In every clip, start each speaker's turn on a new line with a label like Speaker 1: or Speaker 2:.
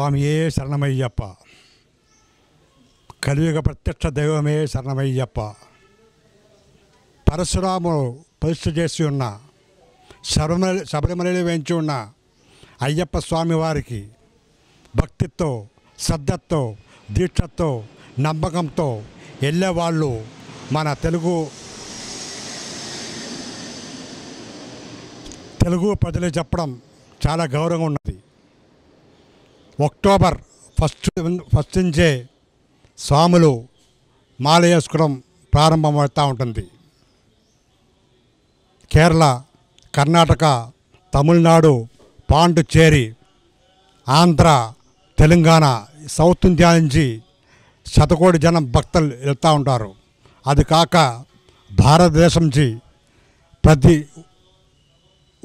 Speaker 1: స్వామియే శరణమయ్యప్ప కలియుగ ప్రత్యక్ష దైవమే శరణమయ్యప్ప పరశురాములు పరిస్థితి చేసి ఉన్న శబరిమల శబరిమలలో వేయించి ఉన్న అయ్యప్ప స్వామి వారికి భక్తితో శ్రద్ధతో దీక్షతో నమ్మకంతో వెళ్ళేవాళ్ళు మన తెలుగు తెలుగు ప్రజలు చెప్పడం చాలా గౌరవంగా ఉన్నది అక్టోబర్ ఫస్ట్ ఫస్ట్ నుంచే స్వాములు మాల వేసుకోవడం ప్రారంభమవుతూ ఉంటుంది కేరళ కర్ణాటక తమిళనాడు పాండుచ్చేరి ఆంధ్ర తెలంగాణ సౌత్ ఇండియా నుంచి శతకోటి జనం భక్తులు వెళ్తూ ఉంటారు అది కాక భారతదేశం నుంచి ప్రతి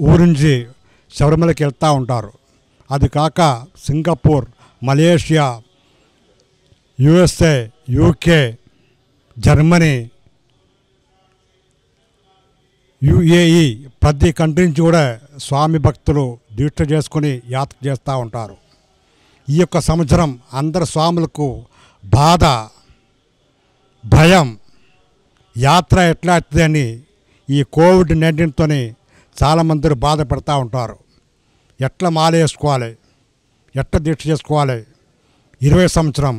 Speaker 1: ఊరు నుంచి శబరిమలకి వెళ్తూ ఉంటారు అది కాక Singapore Malaysia USA UK Germany UAE ప్రతి కంట్రీ నుంచి కూడా స్వామి భక్తులు దీక్ష చేసుకుని యాత్ర చేస్తూ ఉంటారు ఈ యొక్క సంవత్సరం అందరు స్వాములకు బాధ భయం యాత్ర ఎట్లా అవుతుందని ఈ కోవిడ్ నైన్టీన్తో చాలామంది బాధపడుతూ ఉంటారు ఎట్లా మాలేసుకోవాలి ఎట్లా దీక్ష చేసుకోవాలి ఇరవై సంవత్సరం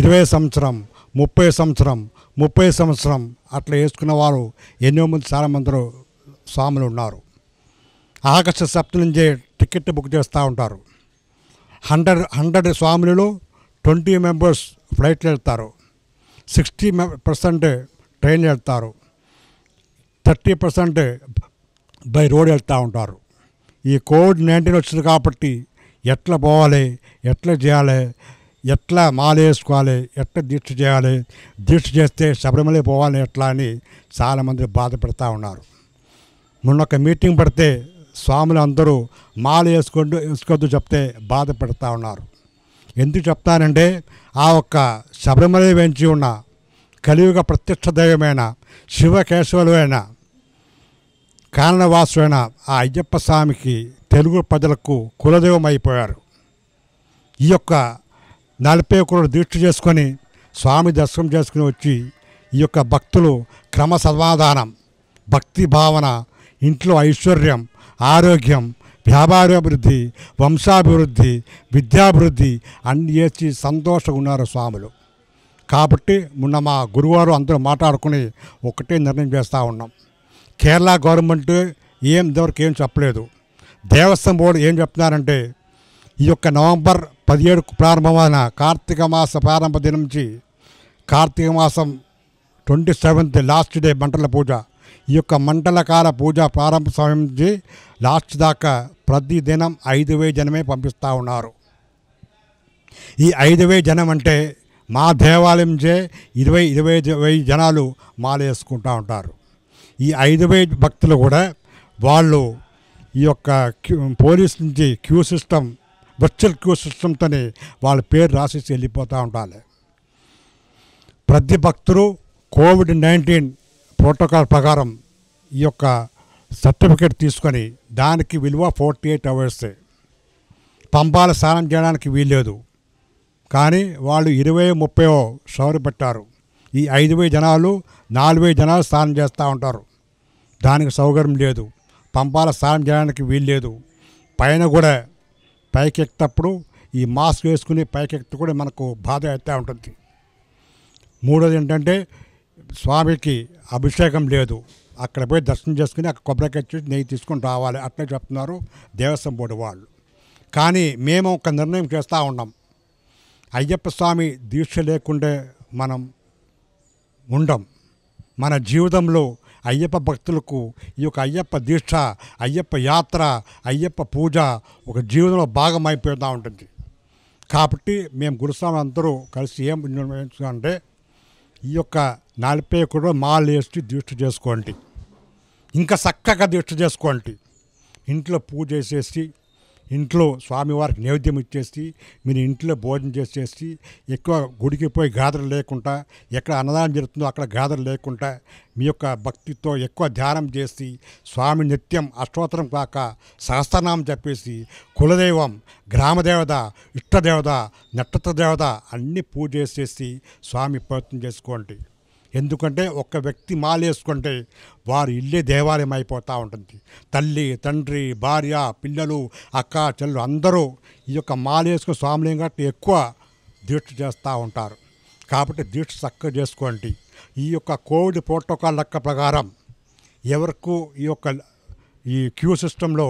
Speaker 1: ఇరవై సంవత్సరం ముప్పై సంవత్సరం ముప్పై సంవత్సరం అట్లా వేసుకున్న వారు ఎన్నో మంది చాలామందరూ స్వాములు ఉన్నారు ఆగస్టు సప్త నుంచే టికెట్ బుక్ చేస్తూ ఉంటారు హండ్రెడ్ హండ్రెడ్ స్వాములలో ట్వంటీ మెంబర్స్ ఫ్లైట్లు వెళ్తారు సిక్స్టీ పర్సెంట్ ట్రైన్లు వెళ్తారు థర్టీ పర్సెంట్ బై రోడ్ వెళ్తూ ఉంటారు ఈ కోవిడ్ నైన్టీన్ వచ్చింది కాబట్టి ఎట్లా పోవాలి ఎట్లా చేయాలి ఎట్లా మాలేసుకోవాలి ఎట్లా దీక్ష చేయాలి దీక్ష చేస్తే శబరిమల పోవాలి ఎట్లా అని చాలామంది బాధపడుతూ ఉన్నారు మొన్న ఒక మీటింగ్ పడితే స్వాములు అందరూ మాల వేసుకోండి వేసుకోద్దు చెప్తే బాధపడుతూ ఉన్నారు ఎందుకు చెప్తానంటే ఆ ఒక్క శబరిమల వెంచి ఉన్న కలియుగ ప్రత్యక్ష దైవమైన అయినా కారణవాసుడైన ఆ అయ్యప్ప స్వామికి తెలుగు ప్రజలకు కులదైవం అయిపోయారు ఈ యొక్క నలభై ఒకరు దీక్ష చేసుకొని స్వామి దర్శనం చేసుకుని వచ్చి ఈ యొక్క భక్తులు క్రమ సమాధానం భక్తి భావన ఇంట్లో ఐశ్వర్యం ఆరోగ్యం వ్యాపారాభివృద్ధి వంశాభివృద్ధి విద్యాభివృద్ధి అన్ని చేసి సంతోషంగా ఉన్నారు స్వాములు కాబట్టి మొన్న మా గురువారు అందరూ మాట్లాడుకుని ఒకటే నిర్ణయం చేస్తూ ఉన్నాం కేరళ గవర్నమెంట్ ఏం ఇంతవరకు ఏం చెప్పలేదు దేవస్వం బోర్డు ఏం చెప్తున్నారంటే ఈ యొక్క నవంబర్ పదిహేడుకు ప్రారంభమైన కార్తీక మాస ప్రారంభ దినం నుంచి కార్తీక మాసం ట్వంటీ సెవెంత్ లాస్ట్ డే మంటల పూజ ఈ యొక్క మంటలకాల పూజ ప్రారంభ సమయం నుంచి లాస్ట్ దాకా ప్రతి దినం ఐదు వే జనమే పంపిస్తూ ఉన్నారు ఈ ఐదు వే జనం అంటే మా దేవాలయం చే ఇరవై ఇరవై వెయ్యి జనాలు మాల వేసుకుంటూ ఉంటారు ఈ ఐదు వేల భక్తులు కూడా వాళ్ళు ఈ యొక్క పోలీస్ నుంచి క్యూ సిస్టమ్ వర్చువల్ క్యూ సిస్టమ్తోనే వాళ్ళ పేరు రాసేసి వెళ్ళిపోతూ ఉండాలి ప్రతి భక్తులు కోవిడ్ నైన్టీన్ ప్రోటోకాల్ ప్రకారం ఈ యొక్క సర్టిఫికేట్ తీసుకొని దానికి విలువ ఫార్టీ ఎయిట్ అవర్స్ పంపాల స్నానం చేయడానికి వీల్లేదు కానీ వాళ్ళు ఇరవై ముప్పై షవర్ పెట్టారు ఈ ఐదు జనాలు నాలుగు జనాలు స్నానం చేస్తూ ఉంటారు దానికి సౌకర్యం లేదు పంపాల స్నానం చేయడానికి వీల్లేదు పైన కూడా పైకెక్కినప్పుడు ఈ మాస్క్ వేసుకుని పైకెక్కితే కూడా మనకు బాధ అయితే ఉంటుంది మూడోది ఏంటంటే స్వామికి అభిషేకం లేదు అక్కడ పోయి దర్శనం చేసుకుని అక్కడ కొబ్బరికాయ చేసి నెయ్యి తీసుకొని రావాలి అట్లా చెప్తున్నారు దేవస్వం బోర్డు వాళ్ళు కానీ మేము ఒక నిర్ణయం చేస్తూ ఉన్నాం అయ్యప్ప స్వామి దీక్ష లేకుండే మనం ఉండం మన జీవితంలో అయ్యప్ప భక్తులకు ఈ యొక్క అయ్యప్ప దీక్ష అయ్యప్ప యాత్ర అయ్యప్ప పూజ ఒక జీవితంలో భాగం అయిపోతూ ఉంటుంది కాబట్టి మేము గురుస్వామి అందరూ కలిసి ఏం అంటే ఈ యొక్క నలభై ఒకటిలో మాలేసి దీక్ష చేసుకోండి ఇంకా చక్కగా దీక్ష చేసుకోండి ఇంట్లో పూజ చేసేసి ఇంట్లో స్వామివారికి నైవేద్యం ఇచ్చేసి మీరు ఇంట్లో భోజనం చేసేసి ఎక్కువ గుడికి పోయి గాదర లేకుండా ఎక్కడ అన్నదానం జరుగుతుందో అక్కడ గాదర లేకుండా మీ యొక్క భక్తితో ఎక్కువ ధ్యానం చేసి స్వామి నిత్యం అష్టోత్తరం కాక సహస్రనామం చెప్పేసి కులదైవం గ్రామదేవత ఇష్టదేవత నక్షత్ర దేవత అన్నీ పూజ చేసేసి స్వామి ప్రయత్నం చేసుకోండి ఎందుకంటే ఒక వ్యక్తి మాలేసుకుంటే వారి ఇల్లే దేవాలయం అయిపోతూ ఉంటుంది తల్లి తండ్రి భార్య పిల్లలు అక్క చెల్లు అందరూ ఈ యొక్క మాలేసుకుని కట్టి ఎక్కువ దీక్ష చేస్తూ ఉంటారు కాబట్టి దీక్ష చక్కగా చేసుకోండి ఈ యొక్క కోవిడ్ ప్రోటోకాల్ లెక్క ప్రకారం ఎవరికి ఈ యొక్క ఈ క్యూ సిస్టంలో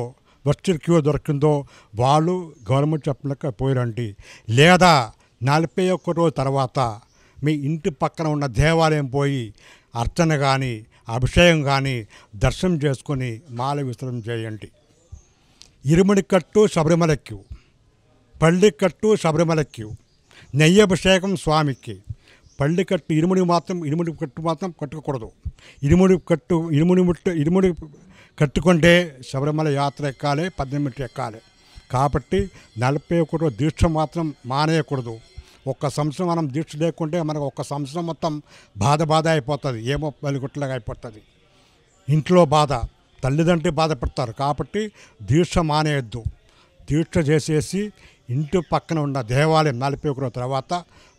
Speaker 1: వర్చువల్ క్యూ దొరికిందో వాళ్ళు గవర్నమెంట్ చెప్పలేక పోయిరండి లేదా నలభై ఒక్క రోజు తర్వాత మీ ఇంటి పక్కన ఉన్న దేవాలయం పోయి అర్చన కానీ అభిషేకం కానీ దర్శనం చేసుకొని మాల విసరం చేయండి కట్టు ఇరుముడికట్టు శబరిమలక్యు పళ్ళికట్టు శబరిమలక్యు నెయ్యభిషేకం స్వామికి పళ్ళి కట్టు ఇరుముడి మాత్రం ఇరుముడి కట్టు మాత్రం కట్టుకోకూడదు ఇరుముడి కట్టు ఇరుముడి ముట్టు ఇరుముడి కట్టుకుంటే శబరిమల యాత్ర ఎక్కాలి పద్దెనిమిది ఎక్కాలి కాబట్టి నలభై ఒకటో దీక్ష మాత్రం మానేయకూడదు ఒక్క సంవత్సరం మనం దీక్ష లేకుంటే మనకు ఒక్క సంవత్సరం మొత్తం బాధ బాధ అయిపోతుంది ఏమో పలుగుట్లగా అయిపోతుంది ఇంట్లో బాధ తల్లిదండ్రులు బాధపడతారు కాబట్టి దీక్ష మానేయద్దు దీక్ష చేసేసి ఇంటి పక్కన ఉన్న దేవాలయం నలభై తర్వాత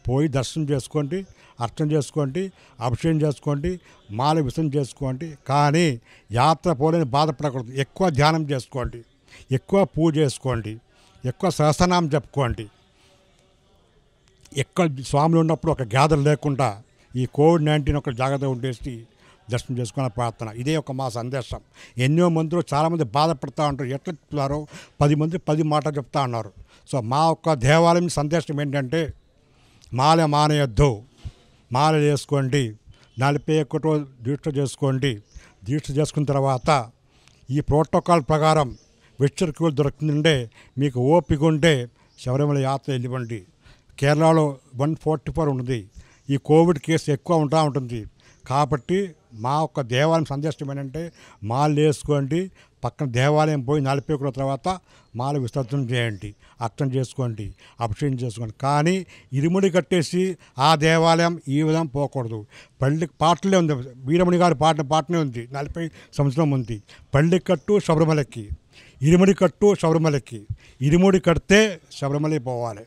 Speaker 1: పోయి దర్శనం చేసుకోండి అర్చన చేసుకోండి అభిషేకం చేసుకోండి మాల విసం చేసుకోండి కానీ యాత్ర పోలేని బాధపడకూడదు ఎక్కువ ధ్యానం చేసుకోండి ఎక్కువ పూజ చేసుకోండి ఎక్కువ సహసనామం చెప్పుకోండి ఎక్కడ స్వాములు ఉన్నప్పుడు ఒక గ్యాదర్ లేకుండా ఈ కోవిడ్ నైన్టీన్ ఒక జాగ్రత్త ఉండేసి దర్శనం చేసుకునే ప్రార్థన ఇదే ఒక మా సందేశం ఎన్నో మందులు చాలామంది బాధపడుతూ ఉంటారు ఎట్లా చెప్తున్నారు పది మంది పది మాటలు చెప్తా ఉన్నారు సో మా యొక్క దేవాలయం సందేశం ఏంటంటే మాల మానయద్దు మాల చేసుకోండి నలిపే ఒకటో దీక్ష చేసుకోండి దీక్ష చేసుకున్న తర్వాత ఈ ప్రోటోకాల్ ప్రకారం వెచ్చరికలు దొరుకుతుండే మీకు ఓపిక ఉంటే శబరిమల యాత్ర వెళ్ళివ్వండి కేరళలో వన్ ఫోర్టీ ఫోర్ ఉంది ఈ కోవిడ్ కేసు ఎక్కువ ఉంటా ఉంటుంది కాబట్టి మా యొక్క దేవాలయం సందేశం ఏంటంటే మాలు వేసుకోండి పక్కన దేవాలయం పోయి నలభై కూడా తర్వాత మాలు విసర్జన చేయండి అర్థం చేసుకోండి అభిషేకం చేసుకోండి కానీ ఇరుముడి కట్టేసి ఆ దేవాలయం ఈ విధం పోకూడదు పల్లి పాటలే ఉంది వీరముని గారి పాట పాటనే ఉంది నలభై సంవత్సరం ఉంది పల్లి కట్టు శబరిమలకి ఇరుముడి కట్టు శబరిమలకి ఇరుముడి కడితే శబరిమలకి పోవాలి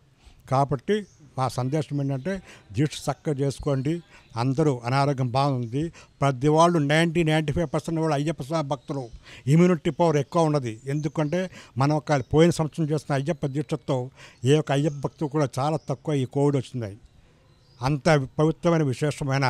Speaker 1: కాబట్టి మా సందేశం ఏంటంటే జిట్స్ చక్కగా చేసుకోండి అందరూ అనారోగ్యం బాగుంది ప్రతి వాళ్ళు నైంటీ నైంటీ ఫైవ్ పర్సెంట్ వాళ్ళు అయ్యప్ప స్వామి భక్తులు ఇమ్యూనిటీ పవర్ ఎక్కువ ఉన్నది ఎందుకంటే మనం ఒక పోయిన సంవత్సరం చేసిన అయ్యప్ప దీక్షతో ఏ ఒక్క అయ్యప్ప భక్తులు కూడా చాలా తక్కువ ఈ కోవిడ్ వచ్చింది అంత పవిత్రమైన విశేషమైన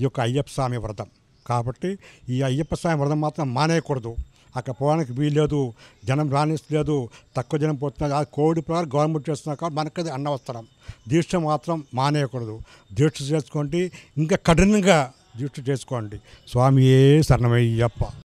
Speaker 1: ఈ యొక్క అయ్యప్ప స్వామి వ్రతం కాబట్టి ఈ అయ్యప్ప స్వామి వ్రతం మాత్రం మానేయకూడదు అక్కడ పోవడానికి వీల్లేదు జనం రాణిస్తలేదు తక్కువ జనం పోతున్నారు అది కోవిడ్ ప్రకారం గవర్నమెంట్ చేస్తున్నారు కాబట్టి మనకది అన్నవసరం దీక్ష మాత్రం మానేయకూడదు దీక్ష చేసుకోండి ఇంకా కఠినంగా దీక్ష చేసుకోండి స్వామియే శరణమయ్యప్ప